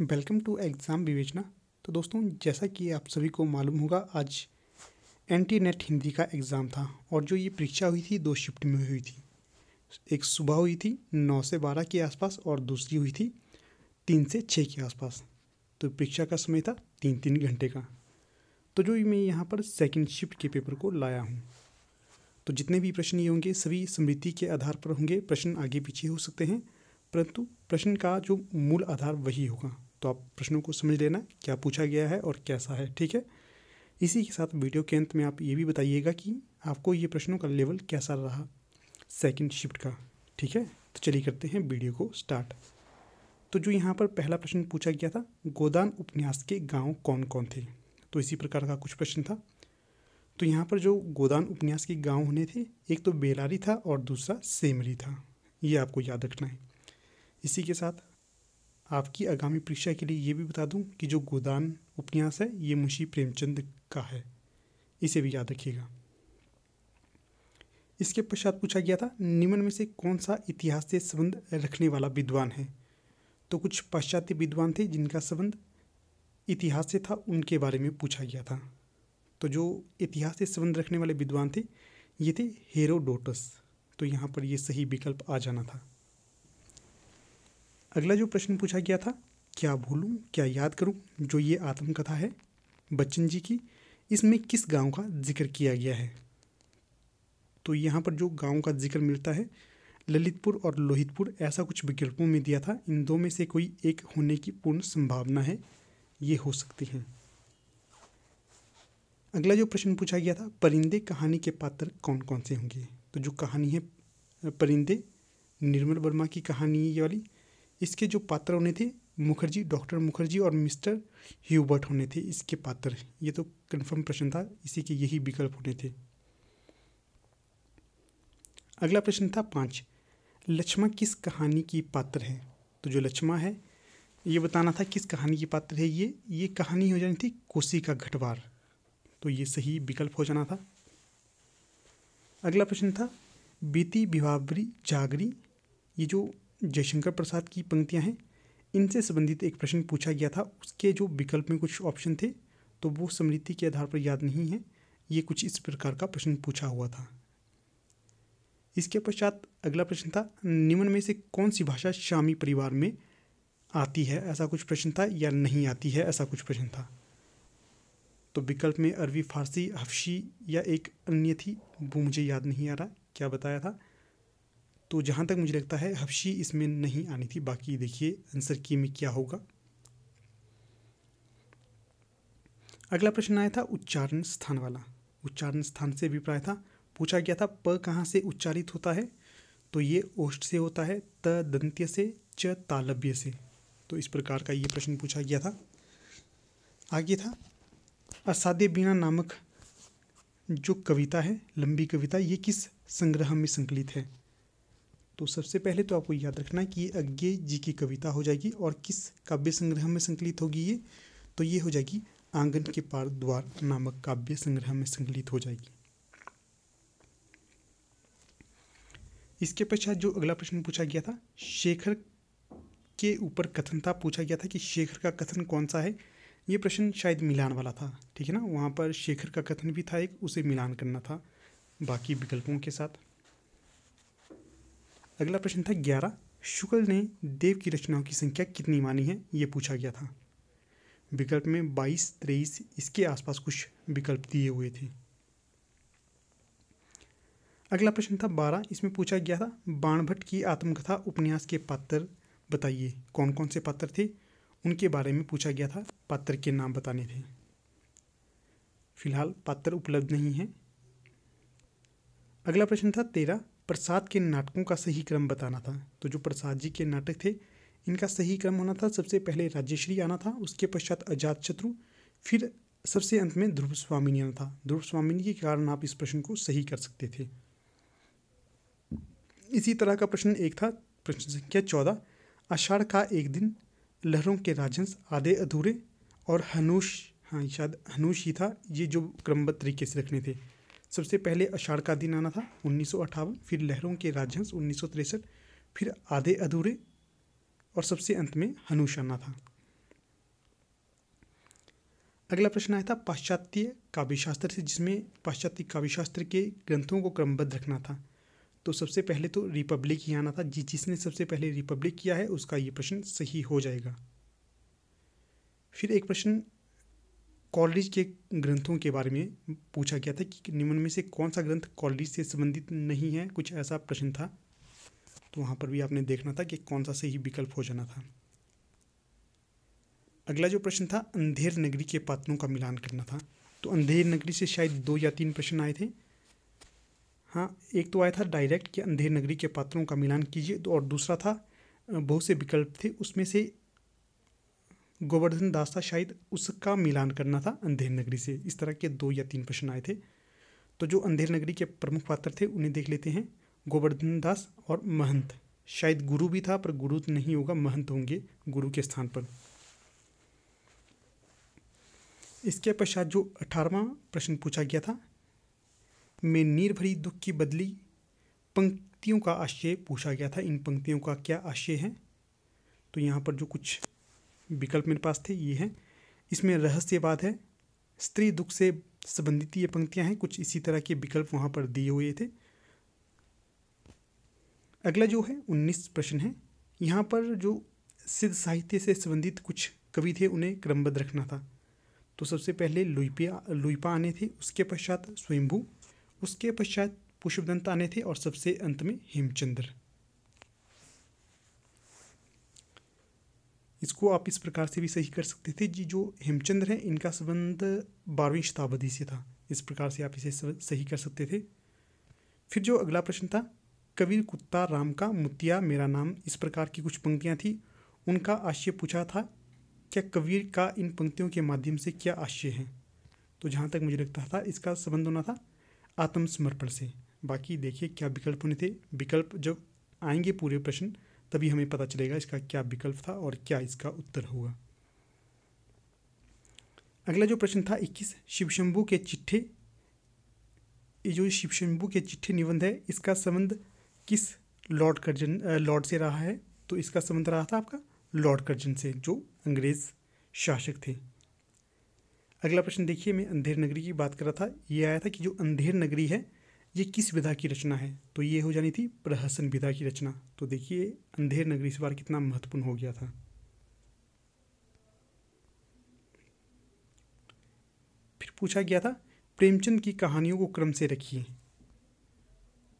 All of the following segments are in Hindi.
वेलकम टू एग्ज़ाम विवेचना तो दोस्तों जैसा कि आप सभी को मालूम होगा आज एन टी नेट हिंदी का एग्ज़ाम था और जो ये परीक्षा हुई थी दो शिफ्ट में हुई थी एक सुबह हुई थी नौ से बारह के आसपास और दूसरी हुई थी तीन से छः के आसपास तो परीक्षा का समय था तीन तीन घंटे का तो जो मैं यहाँ पर सेकेंड शिफ्ट के पेपर को लाया हूँ तो जितने भी प्रश्न ये होंगे सभी समृद्धि के आधार पर होंगे प्रश्न आगे पीछे हो सकते हैं परंतु प्रश्न का जो मूल आधार वही होगा तो आप प्रश्नों को समझ लेना क्या पूछा गया है और कैसा है ठीक है इसी के साथ वीडियो के अंत में आप ये भी बताइएगा कि आपको ये प्रश्नों का लेवल कैसा रहा सेकंड शिफ्ट का ठीक है तो चलिए करते हैं वीडियो को स्टार्ट तो जो यहाँ पर पहला प्रश्न पूछा गया था गोदान उपन्यास के गांव कौन कौन थे तो इसी प्रकार का कुछ प्रश्न था तो यहाँ पर जो गोदान उपन्यास के गांव होने थे एक तो बेलारी था और दूसरा सेमरी था ये आपको याद रखना है इसी के साथ आपकी आगामी परीक्षा के लिए ये भी बता दूं कि जो गोदान उपन्यास है ये मुंशी प्रेमचंद का है इसे भी याद रखिएगा इसके पश्चात पूछा गया था निम्न में से कौन सा इतिहास से संबंध रखने वाला विद्वान है तो कुछ पाश्चात्य विद्वान थे जिनका संबंध इतिहास से था उनके बारे में पूछा गया था तो जो इतिहास से संबंध रखने वाले विद्वान थे ये थे हेरोडोटस तो यहाँ पर ये सही विकल्प आ जाना था अगला जो प्रश्न पूछा गया था क्या भूलूँ क्या याद करूँ जो ये आत्मकथा है बच्चन जी की इसमें किस गांव का जिक्र किया गया है तो यहाँ पर जो गांव का जिक्र मिलता है ललितपुर और लोहितपुर ऐसा कुछ विकल्पों में दिया था इन दो में से कोई एक होने की पूर्ण संभावना है ये हो सकती है अगला जो प्रश्न पूछा गया था परिंदे कहानी के पात्र कौन कौन से होंगे तो जो कहानी है परिंदे निर्मल वर्मा की कहानी ये वाली इसके जो पात्र होने थे मुखर्जी डॉक्टर मुखर्जी और मिस्टर ह्यूबर्ट होने थे इसके पात्र ये तो कन्फर्म प्रश्न था इसी के यही विकल्प होने थे अगला प्रश्न था पाँच लक्ष्मा किस कहानी की पात्र है तो जो लक्ष्मा है ये बताना था किस कहानी की पात्र है ये ये कहानी हो जानी थी कोसी का घटवार तो ये सही विकल्प हो जाना था अगला प्रश्न था बीती विभावरी जागरी ये जो जयशंकर प्रसाद की पंक्तियाँ हैं इनसे संबंधित एक प्रश्न पूछा गया था उसके जो विकल्प में कुछ ऑप्शन थे तो वो स्मृति के आधार पर याद नहीं है ये कुछ इस प्रकार का प्रश्न पूछा हुआ था इसके पश्चात अगला प्रश्न था निम्न में से कौन सी भाषा शामी परिवार में आती है ऐसा कुछ प्रश्न था या नहीं आती है ऐसा कुछ प्रश्न था तो विकल्प में अरबी फारसी हफ्शी या एक अन्य थी वो मुझे याद नहीं आ रहा क्या बताया था तो जहाँ तक मुझे लगता है हफ्शी इसमें नहीं आनी थी बाकी देखिए आंसर की में क्या होगा अगला प्रश्न आया था उच्चारण स्थान वाला उच्चारण स्थान से अभिप्राय था पूछा गया था प कहाँ से उच्चारित होता है तो ये ओष्ट से होता है त दंत्य से च तालव्य से तो इस प्रकार का ये प्रश्न पूछा गया था आगे था असाध्य बीना नामक जो कविता है लंबी कविता ये किस संग्रह में संकलित है तो सबसे पहले तो आपको याद रखना है कि ये अज्ञे जी की कविता हो जाएगी और किस काव्य संग्रह में संकलित होगी ये तो ये हो जाएगी आंगन के पार द्वार नामक काव्य संग्रह में संकलित हो जाएगी इसके पश्चात जो अगला प्रश्न पूछा गया था शेखर के ऊपर कथन था पूछा गया था कि शेखर का कथन कौन सा है ये प्रश्न शायद मिलान वाला था ठीक है ना वहाँ पर शेखर का कथन भी था एक उसे मिलान करना था बाकी विकल्पों के साथ अगला प्रश्न था ग्यारह शुक्ल ने देव की रचनाओं की संख्या कितनी मानी है ये पूछा गया था विकल्प में बाईस तेईस इसके आसपास कुछ विकल्प दिए हुए थे अगला प्रश्न था बारह इसमें पूछा गया था बाणभट्ट की आत्मकथा उपन्यास के पात्र बताइए कौन कौन से पात्र थे उनके बारे में पूछा गया था पात्र के नाम बताने थे फिलहाल पात्र उपलब्ध नहीं है अगला प्रश्न था तेरह प्रसाद के नाटकों का सही क्रम बताना था तो जो प्रसाद जी के नाटक थे इनका सही क्रम होना था सबसे पहले राजेश्वरी आना था उसके पश्चात अजात शत्रु फिर सबसे अंत में ध्रुव स्वामिनी आना था ध्रुव स्वामिनी के कारण आप इस प्रश्न को सही कर सकते थे इसी तरह का प्रश्न एक था प्रश्न संख्या चौदह अषाढ़ का एक दिन लहरों के राजंस आधे अधूरे और हनुष हाँ शायद हनुष ही था ये जो क्रमबद्ध तरीके से रखने थे सबसे पहले अषाढ़ का दिन आना था उन्नीस फिर लहरों के राजहंस उन्नीस फिर आधे अधूरे और सबसे अंत में हनुष आना था अगला प्रश्न आया था पाश्चात्य काव्यशास्त्र से जिसमें पाश्चात्य काव्यशास्त्र के ग्रंथों को क्रमबद्ध रखना था तो सबसे पहले तो रिपब्लिक ही आना था जी जिसने सबसे पहले रिपब्लिक किया है उसका ये प्रश्न सही हो जाएगा फिर एक प्रश्न कॉलेज के ग्रंथों के बारे में पूछा गया था कि निम्न में से कौन सा ग्रंथ कॉलेज से संबंधित नहीं है कुछ ऐसा प्रश्न था तो वहाँ पर भी आपने देखना था कि कौन सा सही विकल्प हो जाना था अगला जो प्रश्न था अंधेर नगरी के पात्रों का मिलान करना था तो अंधेर नगरी से शायद दो या तीन प्रश्न आए थे हाँ एक तो आया था डायरेक्ट कि अंधेर नगरी के पात्रों का मिलान कीजिए तो और दूसरा था बहुत से विकल्प थे उसमें से गोवर्धन दास था शायद उसका मिलान करना था अंधेर नगरी से इस तरह के दो या तीन प्रश्न आए थे तो जो अंधेर नगरी के प्रमुख पात्र थे उन्हें देख लेते हैं गोवर्धन दास और महंत शायद गुरु भी था पर गुरु तो नहीं होगा महंत होंगे गुरु के स्थान पर इसके पश्चात जो अठारवा प्रश्न पूछा गया था में नीर भरी दुख की बदली पंक्तियों का आशय पूछा गया था इन पंक्तियों का क्या आशय है तो यहाँ पर जो कुछ विकल्प मेरे पास थे ये हैं इसमें रहस्यवाद है स्त्री दुख से संबंधित ये पंक्तियाँ हैं कुछ इसी तरह के विकल्प वहाँ पर दिए हुए थे अगला जो है उन्नीस प्रश्न है यहाँ पर जो सिद्ध साहित्य से संबंधित कुछ कवि थे उन्हें क्रमबद्ध रखना था तो सबसे पहले लुइपिया लुइपा आने थे उसके पश्चात स्वयंभू उसके पश्चात पुष्पदंत आने थे और सबसे अंत में हेमचंद्र इसको आप इस प्रकार से भी सही कर सकते थे जी जो हेमचंद्र हैं इनका संबंध बारहवीं शताब्दी से था इस प्रकार से आप इसे सही कर सकते थे फिर जो अगला प्रश्न था कबीर कुत्ता राम का मुतिया मेरा नाम इस प्रकार की कुछ पंक्तियाँ थी उनका आशय पूछा था क्या कबीर का इन पंक्तियों के माध्यम से क्या आशय है तो जहाँ तक मुझे लगता था इसका संबंध होना था आत्मसमर्पण से बाकी देखिए क्या विकल्प होने थे विकल्प जब आएंगे पूरे प्रश्न तभी हमें पता चलेगा इसका क्या विकल्प था और क्या इसका उत्तर होगा अगला जो प्रश्न था 21 शिवशंभु के चिट्ठे ये जो शिवशंभु के चिट्ठे निबंध है इसका संबंध किस लॉर्ड कर्जन लॉर्ड से रहा है तो इसका संबंध रहा था आपका लॉर्ड कर्जन से जो अंग्रेज शासक थे अगला प्रश्न देखिए मैं अंधेर नगरी की बात कर रहा था ये आया था कि जो अंधेर नगरी है ये किस विधा की रचना है तो ये हो जानी थी प्रहसन विधा की रचना तो देखिए अंधेर नगरी इस बार कितना महत्वपूर्ण हो गया था फिर पूछा गया था प्रेमचंद की कहानियों को क्रम से रखिए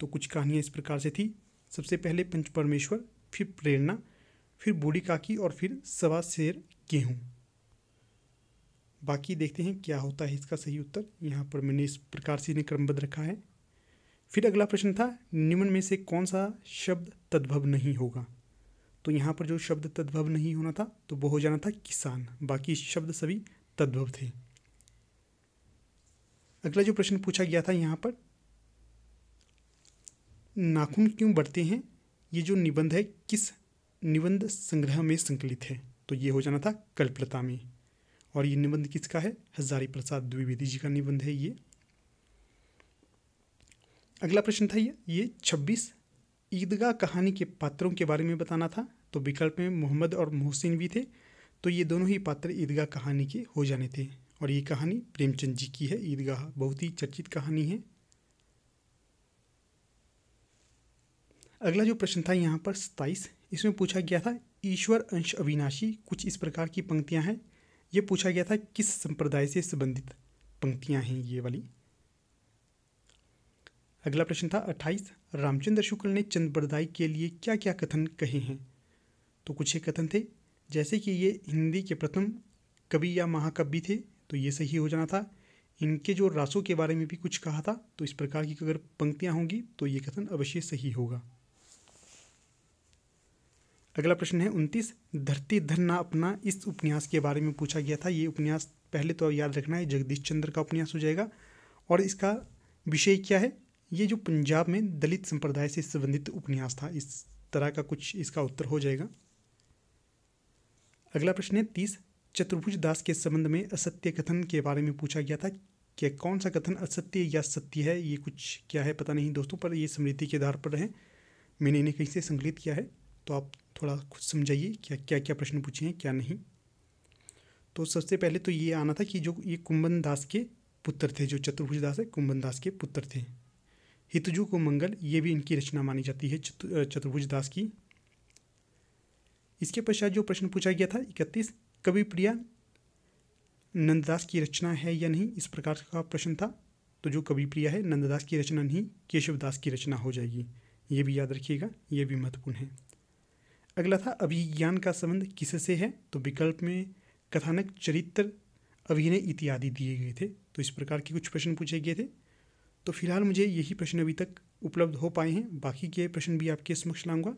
तो कुछ कहानियां इस प्रकार से थी सबसे पहले पंच परमेश्वर फिर प्रेरणा फिर बूढ़ी काकी और फिर सवा शेर गेहूँ बाकी देखते हैं क्या होता है इसका सही उत्तर यहाँ पर मैंने इस प्रकार से इन्हें क्रमबद्ध रखा है फिर अगला प्रश्न था निम्न में से कौन सा शब्द तद्भव नहीं होगा तो यहाँ पर जो शब्द तद्भव नहीं होना था तो वो हो जाना था किसान बाकी शब्द सभी तद्भव थे अगला जो प्रश्न पूछा गया था यहाँ पर नाखून क्यों बढ़ते हैं ये जो निबंध है किस निबंध संग्रह में संकलित है तो ये हो जाना था कल्पलता में और ये निबंध किसका है हजारी प्रसाद द्विवेदी जी का निबंध है ये अगला प्रश्न था ये ये छब्बीस ईदगाह कहानी के पात्रों के बारे में बताना था तो विकल्प में मोहम्मद और मोहसिन भी थे तो ये दोनों ही पात्र ईदगाह कहानी के हो जाने थे और ये कहानी प्रेमचंद जी की है ईदगाह बहुत ही चर्चित कहानी है अगला जो प्रश्न था यहाँ पर सताइस इसमें पूछा गया था ईश्वर अंश अविनाशी कुछ इस प्रकार की पंक्तियाँ हैं ये पूछा गया था किस संप्रदाय से संबंधित पंक्तियाँ हैं ये वाली अगला प्रश्न था अट्ठाईस रामचंद्र शुक्ल ने बरदाई के लिए क्या क्या कथन कहे हैं तो कुछ एक कथन थे जैसे कि ये हिंदी के प्रथम कवि या महाकवि थे तो ये सही हो जाना था इनके जो रासों के बारे में भी कुछ कहा था तो इस प्रकार की अगर पंक्तियाँ होंगी तो ये कथन अवश्य सही होगा अगला प्रश्न है उनतीस धरती धन ना अपना इस उपन्यास के बारे में पूछा गया था ये उपन्यास पहले तो याद रखना है जगदीश चंद्र का उपन्यास हो जाएगा और इसका विषय क्या है ये जो पंजाब में दलित संप्रदाय से संबंधित उपन्यास था इस तरह का कुछ इसका उत्तर हो जाएगा अगला प्रश्न है तीस चतुर्भुज दास के संबंध में असत्य कथन के बारे में पूछा गया था कि कौन सा कथन असत्य या सत्य है ये कुछ क्या है पता नहीं दोस्तों पर ये समृद्धि के आधार पर है मैंने इन्हें कहीं से संकलित किया है तो आप थोड़ा खुद समझाइए क्या क्या क्या प्रश्न पूछे हैं क्या नहीं तो सबसे पहले तो ये आना था कि जो ये कुंभन दास के पुत्र थे जो चतुर्भुज दास है कुंभन दास के पुत्र थे हितजु को मंगल ये भी इनकी रचना मानी जाती है चतुर्भुज दास की इसके पश्चात जो प्रश्न पूछा गया था इकतीस कवि प्रिया नंददास की रचना है या नहीं इस प्रकार का प्रश्न था तो जो कवि प्रिया है नंददास की रचना नहीं केशवदास की रचना हो जाएगी ये भी याद रखिएगा ये भी महत्वपूर्ण है अगला था अभिज्ञान का संबंध किससे से है तो विकल्प में कथानक चरित्र अभिनय इत्यादि दिए गए थे तो इस प्रकार के कुछ प्रश्न पूछे गए थे तो फिलहाल मुझे यही प्रश्न अभी तक उपलब्ध हो पाए हैं बाकी के प्रश्न भी आपके समक्ष लाऊंगा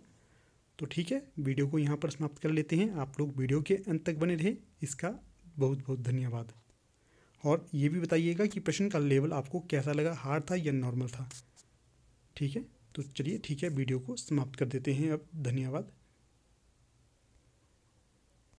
तो ठीक है वीडियो को यहाँ पर समाप्त कर लेते हैं आप लोग वीडियो के अंत तक बने रहे इसका बहुत बहुत धन्यवाद और ये भी बताइएगा कि प्रश्न का लेवल आपको कैसा लगा हार्ड था या नॉर्मल था ठीक है तो चलिए ठीक है वीडियो को समाप्त कर देते हैं अब धन्यवाद